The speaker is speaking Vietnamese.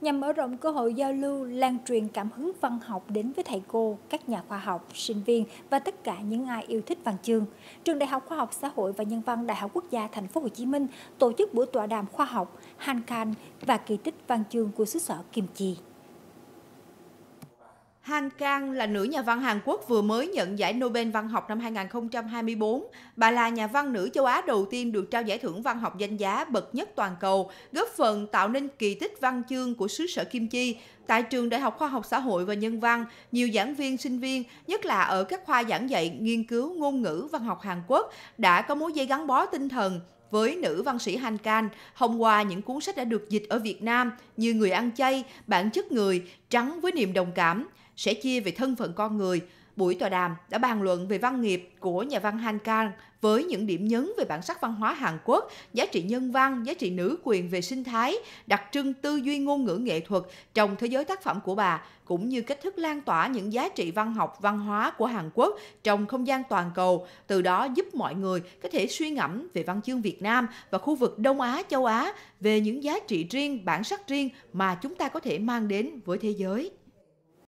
nhằm mở rộng cơ hội giao lưu, lan truyền cảm hứng văn học đến với thầy cô, các nhà khoa học, sinh viên và tất cả những ai yêu thích văn chương. Trường Đại học Khoa học Xã hội và Nhân văn Đại học Quốc gia Thành phố Hồ Chí Minh tổ chức buổi tọa đàm khoa học Hankan và kỳ tích văn chương của xứ sở Kim Chi. Han Kang là nữ nhà văn Hàn Quốc vừa mới nhận giải Nobel văn học năm 2024. Bà là nhà văn nữ châu Á đầu tiên được trao giải thưởng văn học danh giá bậc nhất toàn cầu, góp phần tạo nên kỳ tích văn chương của xứ sở Kim Chi. Tại trường Đại học Khoa học Xã hội và Nhân văn, nhiều giảng viên, sinh viên, nhất là ở các khoa giảng dạy, nghiên cứu ngôn ngữ văn học Hàn Quốc đã có mối dây gắn bó tinh thần với nữ văn sĩ Han Can Hôm qua những cuốn sách đã được dịch ở Việt Nam như Người ăn chay, Bản chất người, Trắng với niềm đồng cảm sẽ chia về thân phận con người. Buổi tọa đàm đã bàn luận về văn nghiệp của nhà văn Han Kang với những điểm nhấn về bản sắc văn hóa Hàn Quốc, giá trị nhân văn, giá trị nữ quyền về sinh thái, đặc trưng tư duy ngôn ngữ nghệ thuật trong thế giới tác phẩm của bà, cũng như cách thức lan tỏa những giá trị văn học, văn hóa của Hàn Quốc trong không gian toàn cầu, từ đó giúp mọi người có thể suy ngẫm về văn chương Việt Nam và khu vực Đông Á, châu Á, về những giá trị riêng, bản sắc riêng mà chúng ta có thể mang đến với thế giới.